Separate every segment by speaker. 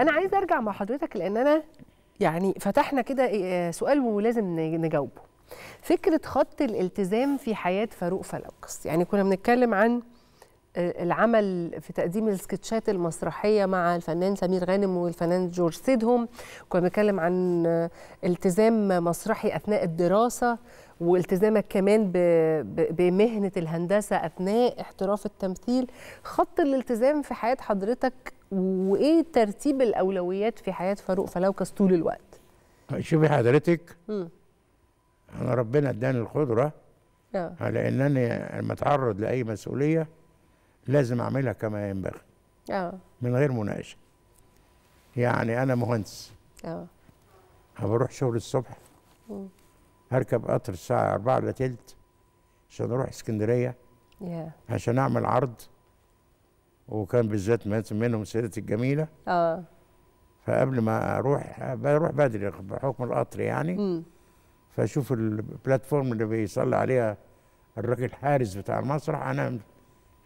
Speaker 1: انا عايزه ارجع مع حضرتك لان انا يعني فتحنا كده إيه، سؤال ولازم نجاوبه فكره خط الالتزام في حياه فاروق فلوكس يعني كنا بنتكلم عن العمل في تقديم السكتشات المسرحية مع الفنان سمير غانم والفنان جورج سيدهم كنا بنتكلم عن التزام مسرحي أثناء الدراسة والتزامك كمان بمهنة الهندسة أثناء احتراف التمثيل خط الالتزام في حياة حضرتك وإيه ترتيب الأولويات في حياة فاروق فلوكس طول الوقت
Speaker 2: طيب، شوفي حضرتك م. أنا ربنا اداني القدرة آه. على أن أنا لما أتعرض لأي مسؤولية لازم اعملها كما ينبغي اه من غير مناقشه يعني انا مهندس اه هبروح شغل الصبح مم. هركب قطر الساعه 4 الا تلت عشان اروح اسكندريه yeah. عشان اعمل عرض وكان بالذات منهم سيرتي الجميله اه فقبل ما اروح بروح بدري بحكم القطر يعني مم. فاشوف البلاتفورم اللي بيصلي عليها الراجل الحارس بتاع المسرح انا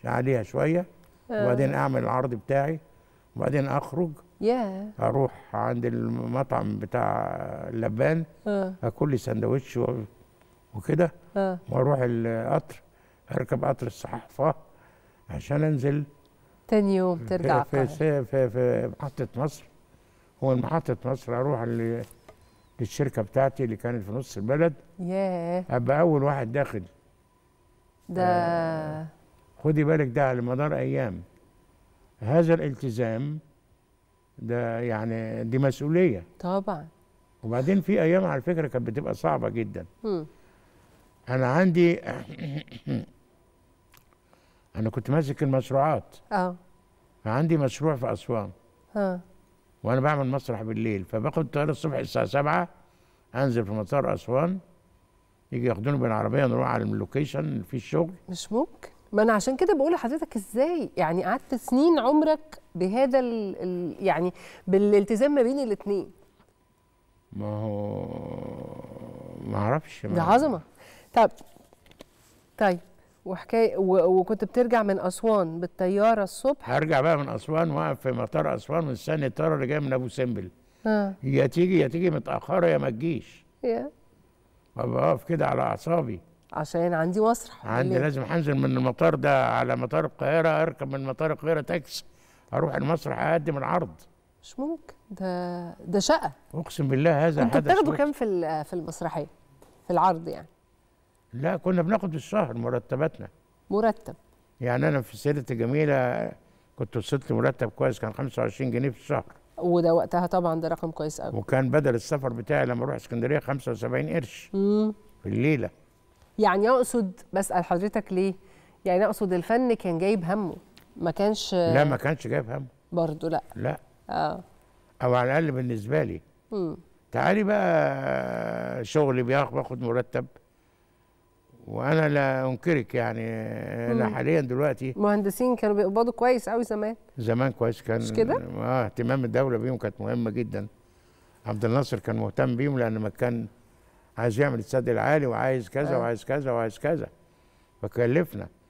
Speaker 2: عليها شويه
Speaker 1: آه. وبعدين اعمل
Speaker 2: العرض بتاعي وبعدين اخرج
Speaker 1: yeah. اروح
Speaker 2: عند المطعم بتاع اللبان uh. آه. اكل لي سندوتش وكده uh. واروح القطر اركب قطر الصحافه عشان انزل
Speaker 1: تاني يوم ترجع في في,
Speaker 2: في, في محطه مصر هو محطه مصر اروح للشركه بتاعتي اللي كانت في نص البلد
Speaker 1: yeah.
Speaker 2: ابقى اول واحد داخل
Speaker 1: ده
Speaker 2: خدي بالك ده على مدار أيام هذا الالتزام ده يعني دي مسؤولية طبعا وبعدين في أيام على فكرة كانت بتبقى صعبة جدا م. أنا عندي أنا كنت ماسك المشروعات اه فعندي مشروع في أسوان اه وأنا بعمل مسرح بالليل فباخد طيارة الصبح الساعة 7 أنزل في مطار أسوان يجي ياخدوني بالعربية نروح على اللوكيشن في الشغل
Speaker 1: مش ممكن ما انا عشان كده بقول لحضرتك ازاي يعني قعدت سنين عمرك بهذا ال الـ يعني بالالتزام ما بين الاثنين
Speaker 2: ما هو ما اعرفش ده عظمه
Speaker 1: طب طيب وحكايه وكنت بترجع من اسوان بالطياره الصبح
Speaker 2: هرجع بقى من اسوان واقف في مطار اسوان مستني الطياره اللي جايه من ابو سمبل آه. يا تيجي يا تيجي متاخره يا ما تجيش يا yeah. بقف كده على اعصابي
Speaker 1: عشان عندي مسرح عندي لازم
Speaker 2: هنزل من المطار ده على مطار القاهره اركب من مطار القاهره تاكسي اروح المسرح اقدم العرض
Speaker 1: مش ممكن ده ده شقه
Speaker 2: اقسم بالله هذا كنت بتاخده كام
Speaker 1: في في المسرحيه في العرض يعني
Speaker 2: لا كنا بناخد في الشهر مرتباتنا مرتب يعني انا في سيرتي جميله كنت وصلت مرتب كويس كان 25 جنيه في الشهر
Speaker 1: وده وقتها طبعا ده رقم كويس قوي
Speaker 2: وكان بدل السفر بتاعي لما اروح اسكندريه 75 قرش امم في الليله
Speaker 1: يعني اقصد بسال حضرتك ليه يعني اقصد الفن كان جايب همه ما كانش لا ما
Speaker 2: كانش جايب همه برضه لا لا اه او على الاقل بالنسبه لي امم تعالي بقى شغلي باخد مرتب وانا لا انكرك يعني انا حاليا دلوقتي
Speaker 1: مهندسين كانوا بيقبضوا كويس قوي زمان
Speaker 2: زمان كويس كان مش كده؟ اه اهتمام الدوله بيهم كانت مهمه جدا عبد الناصر كان مهتم بيهم لان ما كان عايز يعمل السد العالي وعايز كذا آه. وعايز كذا وعايز كذا فكلفنا